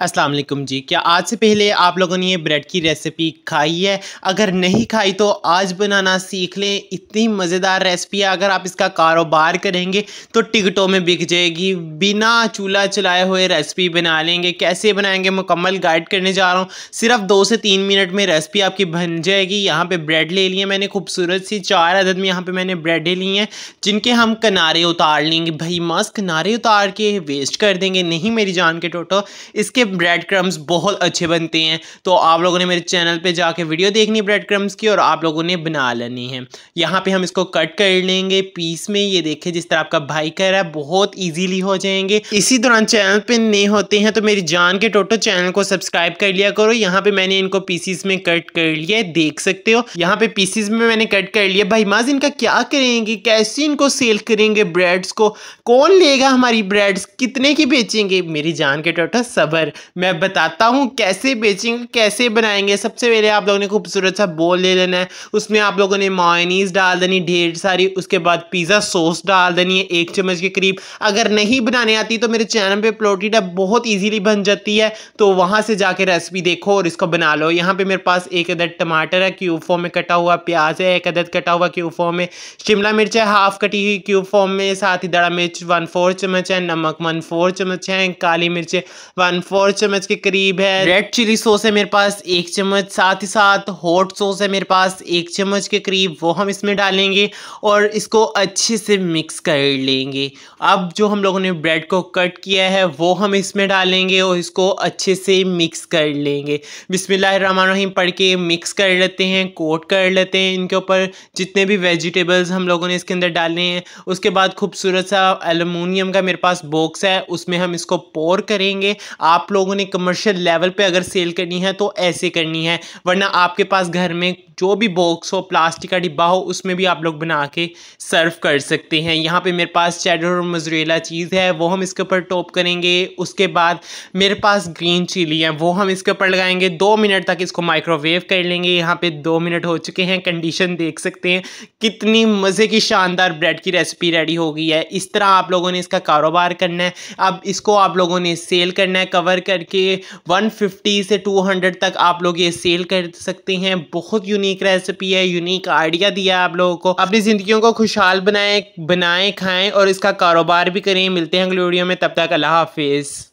अस्सलाम वालेकुम जी क्या आज से पहले आप लोगों ने ये ब्रेड की रेसिपी खाई है अगर नहीं खाई तो आज बनाना सीख लें इतनी मज़ेदार रेसिपी है अगर आप इसका कारोबार करेंगे तो टिकटों में बिक जाएगी बिना चूल्हा चलाए हुए रेसिपी बना लेंगे कैसे बनाएंगे मुकम्मल गाइड करने जा रहा हूँ सिर्फ दो से तीन मिनट में रेसिपी आपकी बन जाएगी यहाँ पर ब्रेड ले है मैंने खूबसूरत सी चार अदद में यहाँ पर मैंने ब्रेडें ली हैं जिनके हम किनारे उतार लेंगे भाई मस्त किनारे उतार के वेस्ट कर देंगे नहीं मेरी जान के टोटो इसके ब्रेड क्रम्स बहुत अच्छे बनते हैं तो आप लोगों ने मेरे चैनल पे जाके वीडियो देखनी ब्रेड क्रम्स की और आप लोगों ने बना लेनी है यहाँ पे हम इसको कट कर लेंगे पीस में ये देखें जिस तरह आपका भाई कर रहा है बहुत ईजीली हो जाएंगे इसी दौरान चैनल पर नए होते हैं तो मेरी जान के टोटो चैनल को सब्सक्राइब कर लिया करो यहाँ पे मैंने इनको पीसीस में कट कर लिया देख सकते हो यहाँ पे पीसीस में मैंने कट कर लिया भाई माज इनका क्या करेंगे कैसे इनको सेल करेंगे ब्रेड्स को कौन लेगा हमारी ब्रेड्स कितने की बेचेंगे मेरी जान के टोटो सबर मैं बताता हूँ कैसे बेचेंगे कैसे बनाएंगे सबसे पहले आप लोगों ने खूबसूरत सा बोल ले लेना है उसमें आप लोगों ने मोयनीस डाल देनी ढेर सारी उसके बाद पिज़्ज़ा सॉस डाल देनी है एक चम्मच के करीब अगर नहीं बनाने आती तो मेरे चैनल पर प्लोटीडा बहुत ईजिली बन जाती है तो वहाँ से जाके रेसिपी देखो और इसको बना लो यहाँ पर मेरे पास एक अदद टमाटर है क्यूब फॉर्म में कटा हुआ प्याज है एक अदर कटा हुआ क्यूब फॉर्म में शिमला मिर्च है हाफ कटी हुई क्यूब फॉर्म में साथ ही दड़ा मिर्च वन फोर चम्मच है नमक वन फोर चम्मच है काली मिर्च वन फोर और चम्मच के करीब है रेड चिली सॉस है मेरे पास एक चम्मच साथ ही साथ हॉट सॉस है मेरे पास एक चम्मच के करीब वो हम इसमें डालेंगे और इसको अच्छे से मिक्स कर लेंगे अब जो हम लोगों ने ब्रेड को कट किया है वो हम इसमें डालेंगे और इसको अच्छे से मिक्स कर लेंगे बिसमीम पढ़ के मिक्स कर लेते हैं कोट कर लेते हैं इनके ऊपर जितने भी वेजिटेबल्स हम लोगों ने इसके अंदर डाले हैं उसके बाद खूबसूरत सा एलुमिनियम का मेरे पास बॉक्स है उसमें हम इसको पोर करेंगे आप लोग लोगों ने कमर्शियल लेवल पे अगर सेल करनी है तो ऐसे करनी है वरना आपके पास घर में जो भी बॉक्स हो प्लास्टिक का डिब्बा हो उसमें भी आप लोग बना के सर्व कर सकते हैं यहाँ पे मेरे पास चेडर और मजरेला चीज़ है वो हम इसके ऊपर टॉप करेंगे उसके बाद मेरे पास ग्रीन चिली है वो हम इसके ऊपर लगाएंगे दो मिनट तक इसको माइक्रोवेव कर लेंगे यहाँ पे दो मिनट हो चुके हैं कंडीशन देख सकते हैं कितनी मज़े की शानदार ब्रेड की रेसिपी रेडी हो गई है इस तरह आप लोगों ने इसका कारोबार करना है अब इसको आप लोगों ने सेल करना है कवर कवर करके 150 से 200 तक आप लोग ये सेल कर सकते हैं बहुत यूनिक रेसिपी है यूनिक आइडिया दिया आप लोगों को अपनी जिंदगी को खुशहाल बनाए बनाए खाएं और इसका कारोबार भी करें मिलते हैं अगले वीडियो में तब तक अल्लाह हाफिज़